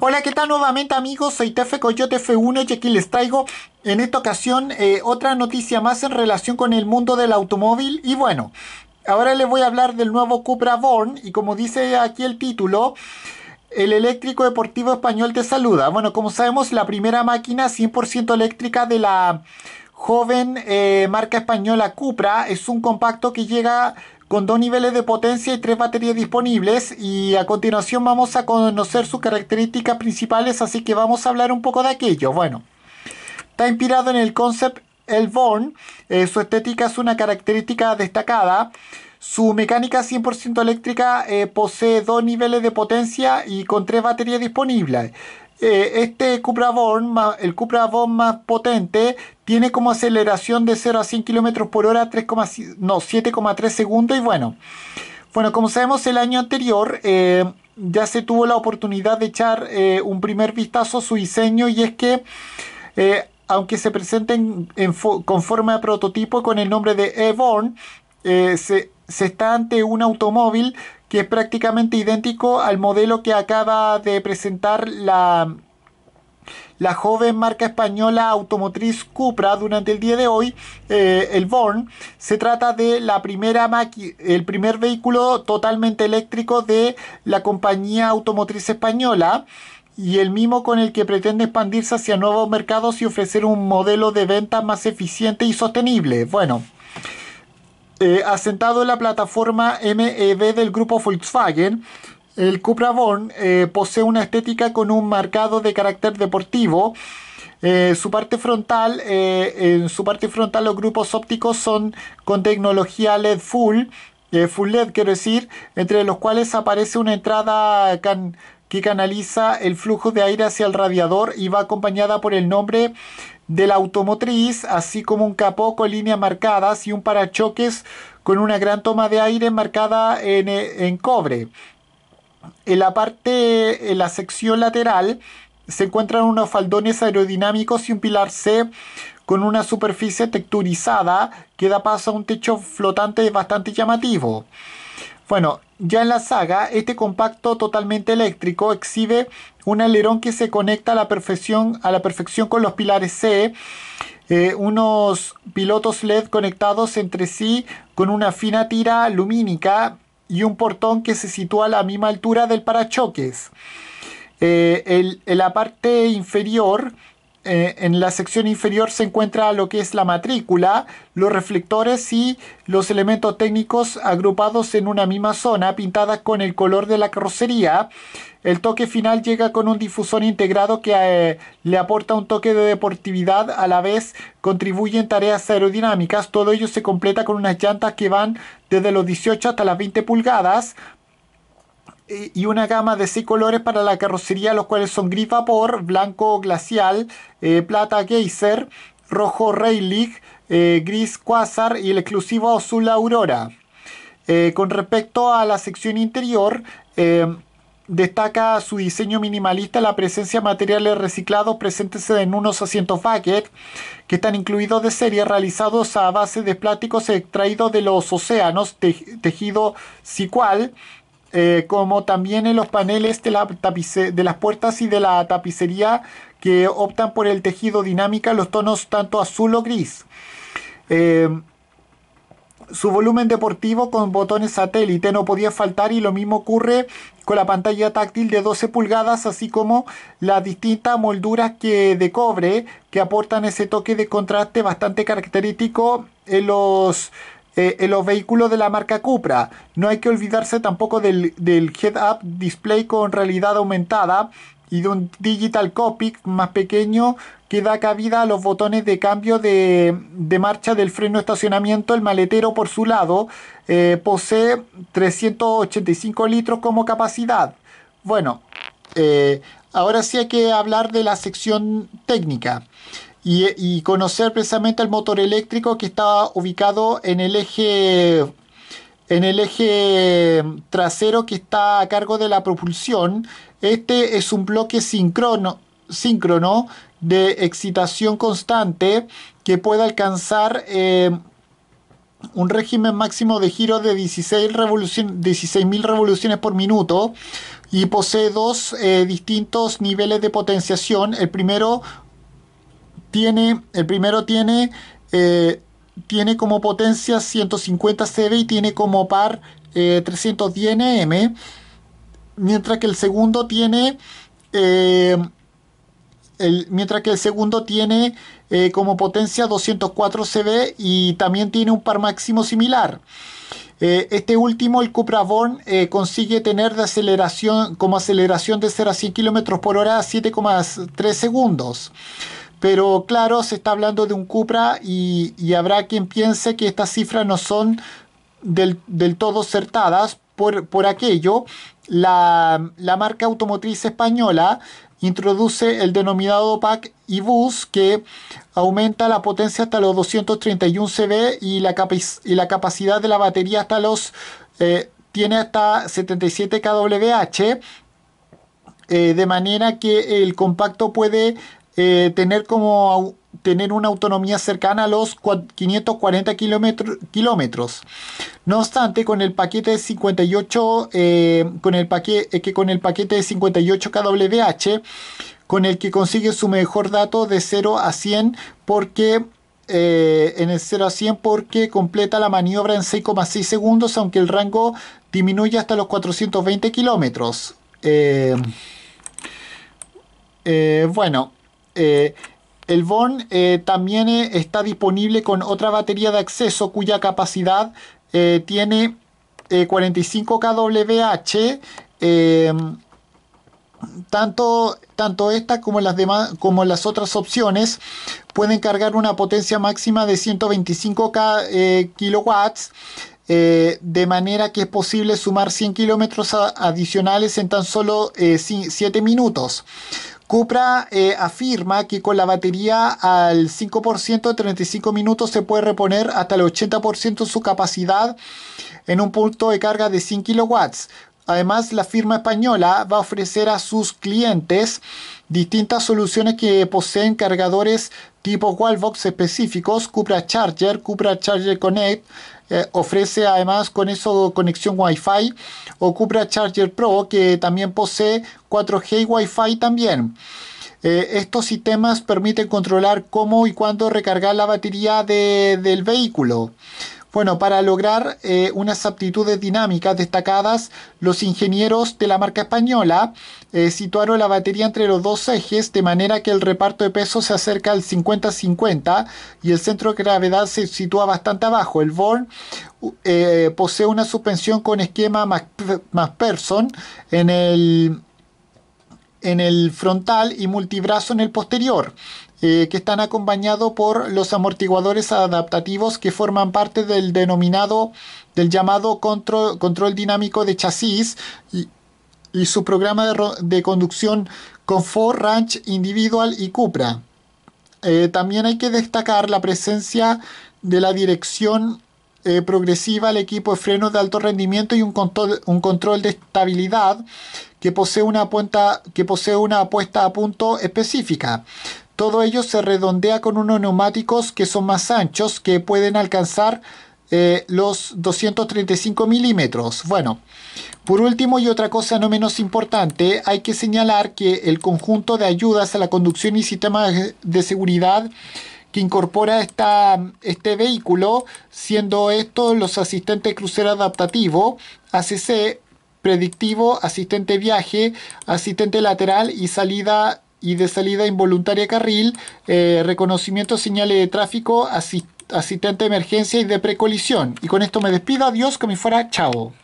Hola, ¿qué tal nuevamente amigos? Soy Tefe Coyote F1 y aquí les traigo en esta ocasión eh, otra noticia más en relación con el mundo del automóvil y bueno, ahora les voy a hablar del nuevo Cupra Born y como dice aquí el título... El eléctrico deportivo español te saluda. Bueno, como sabemos, la primera máquina 100% eléctrica de la joven eh, marca española Cupra es un compacto que llega con dos niveles de potencia y tres baterías disponibles y a continuación vamos a conocer sus características principales, así que vamos a hablar un poco de aquello. Bueno, está inspirado en el concept el eh, su estética es una característica destacada. Su mecánica 100% eléctrica eh, posee dos niveles de potencia y con tres baterías disponibles. Eh, este Cupra Born, el Cupra Born más potente, tiene como aceleración de 0 a 100 km por hora 3, 7,3 segundos y bueno. Bueno, como sabemos, el año anterior eh, ya se tuvo la oportunidad de echar eh, un primer vistazo a su diseño y es que, aunque se presenten en, a con forma de prototipo con el nombre de evon se, se está ante un automóvil que es prácticamente idéntico al modelo que acaba de presentar la, la joven marca española automotriz Cupra durante el día de hoy, eh, el Born, se trata de la primera el primer vehículo totalmente eléctrico de la compañía automotriz española y el mismo con el que pretende expandirse hacia nuevos mercados y ofrecer un modelo de venta más eficiente y sostenible. Bueno, eh, asentado en la plataforma MED del grupo Volkswagen, el Cupra Born eh, posee una estética con un marcado de carácter deportivo. Eh, su parte frontal, en su parte frontal los grupos ópticos son con tecnología LED full, full LED quiero decir, entre los cuales aparece una entrada que canaliza el flujo de aire hacia el radiador y va acompañada por el nombre de la automotriz, así como un capó con líneas marcadas y un parachoques con una gran toma de aire marcada eh, en, cobre. En la parte, en la sección lateral, se encuentran unos faldones aerodinámicos y un pilar C con una superficie texturizada que da paso a un techo flotante bastante llamativo. Bueno, ya en la saga, este compacto totalmente eléctrico exhibe un alerón que se conecta a la perfección, a la perfección con los pilares C, eh, unos pilotos LED conectados entre sí con una fina tira lumínica y un portón que se sitúa a la misma altura del parachoques. Eh, en la parte inferior eh, en la sección inferior se encuentra lo que es la matrícula, los reflectores y los elementos técnicos agrupados en una misma zona, pintadas con el color de la carrocería. El toque final llega con un difusor integrado que eh, le aporta un toque de deportividad, a la vez contribuye en tareas aerodinámicas. Todo ello se completa con unas llantas que van desde los 18 hasta las 20 pulgadas y una gama de seis colores para la carrocería, los cuales son gris vapor, blanco glacial, eh, plata geyser, rojo Rayleigh, eh, gris quasar y el exclusivo azul aurora. Eh, con respecto a la sección interior, destaca su diseño minimalista la presencia de materiales reciclados presentes en unos asientos bucket que están incluidos de serie realizados a base de plásticos extraídos de los océanos, tejido sicual, eh, como también en los paneles de, las puertas y de la tapicería que optan por el tejido dinámica, los tonos tanto azul o gris. Eh, su volumen deportivo con botones satélite no podía faltar y lo mismo ocurre con la pantalla táctil de 12 pulgadas así como las distintas molduras que, de cobre que aportan ese toque de contraste bastante característico en los eh, en los vehículos de la marca Cupra. No hay que olvidarse tampoco del, head-up display con realidad aumentada y de un digital Copic más pequeño que da cabida a los botones de cambio de, marcha del freno de estacionamiento. El maletero por su lado eh, posee 385 litros como capacidad. Bueno, eh, ahora sí hay que hablar de la sección técnica y, conocer precisamente el motor eléctrico que está ubicado en el eje en el eje trasero que está a cargo de la propulsión. Este es un bloque síncrono de excitación constante que puede alcanzar eh, un régimen máximo de giro de 16.000 revoluciones por minuto y posee dos eh, distintos niveles de potenciación. El primero el primero tiene, eh, tiene como potencia 150 CV y tiene como par 310 eh, NM, mientras que el segundo tiene, eh, mientras que el segundo tiene como potencia 204 CV y también tiene un par máximo similar. este último, el Cupra Born, consigue tener aceleración, como aceleración de 0 a 100 km por hora 7,3 segundos pero claro, se está hablando de un Cupra y, habrá quien piense que estas cifras no son del, todo certadas. por, aquello. La, marca automotriz española introduce el denominado pack e-bus que aumenta la potencia hasta los 231 CV y la, y la capacidad de la batería hasta los eh, tiene hasta 77 kWh eh, de manera que el compacto puede eh, tener como tener una autonomía cercana a los 540 kilómetros. no obstante, con el paquete de 58, eh, con el paquete, eh, que con el paquete de 58 kWh, con el que consigue su mejor dato de 0 a 100, porque en el 0 a 100 porque completa la maniobra en 6,6 segundos, aunque el rango disminuye hasta los 420 kilómetros. bueno, eh, el bon eh, también eh, está disponible con otra batería de acceso cuya capacidad tiene 45 kWh. Tanto, tanto, esta como las, demás, como las otras opciones pueden cargar una potencia máxima de 125 kW de manera que es posible sumar 100 kilómetros adicionales en tan solo 7 minutos. Cupra eh, afirma que con la batería al 5% de 35 minutos se puede reponer hasta el 80% su capacidad en un punto de carga de 100 kilowatts. Además, la firma española va a ofrecer a sus clientes distintas soluciones que poseen cargadores tipo Wallbox específicos, Cupra Charger, Cupra Charger Connect, eh, ofrece además con eso conexión Wi-Fi o Cupra Charger Pro que también posee 4G y Wi-Fi también. Eh, estos sistemas permiten controlar cómo y cuándo recargar la batería del vehículo. Bueno, para lograr eh, unas aptitudes dinámicas destacadas, los ingenieros de la marca española eh, situaron la batería entre los dos ejes de manera que el reparto de peso se acerca al 50-50 y el centro de gravedad se sitúa bastante abajo. El Born eh, posee una suspensión con esquema MacPherson en el en el frontal y multibrazo en el posterior, eh, que están acompañados por los amortiguadores adaptativos que forman parte del denominado, del llamado control, dinámico de chasis y, su programa de, de, conducción Comfort Ranch Individual y Cupra. Eh, también hay que destacar la presencia de la dirección eh, progresiva el equipo de frenos de alto rendimiento y un control, de estabilidad que posee, una apuesta que posee una puesta a punto específica. Todo ello se redondea con unos neumáticos que son más anchos, que pueden alcanzar eh, los 235 milímetros. Bueno, por último y otra cosa no menos importante, hay que señalar que el conjunto de ayudas a la conducción y sistemas de seguridad que incorpora este vehículo, siendo estos los asistentes crucero adaptativo, ACC, predictivo, asistente viaje, asistente lateral y salida y de salida involuntaria carril, eh, reconocimiento señales de tráfico, asistente de emergencia y de precolisión. Y con esto me despido, adiós, que me fuera, chao.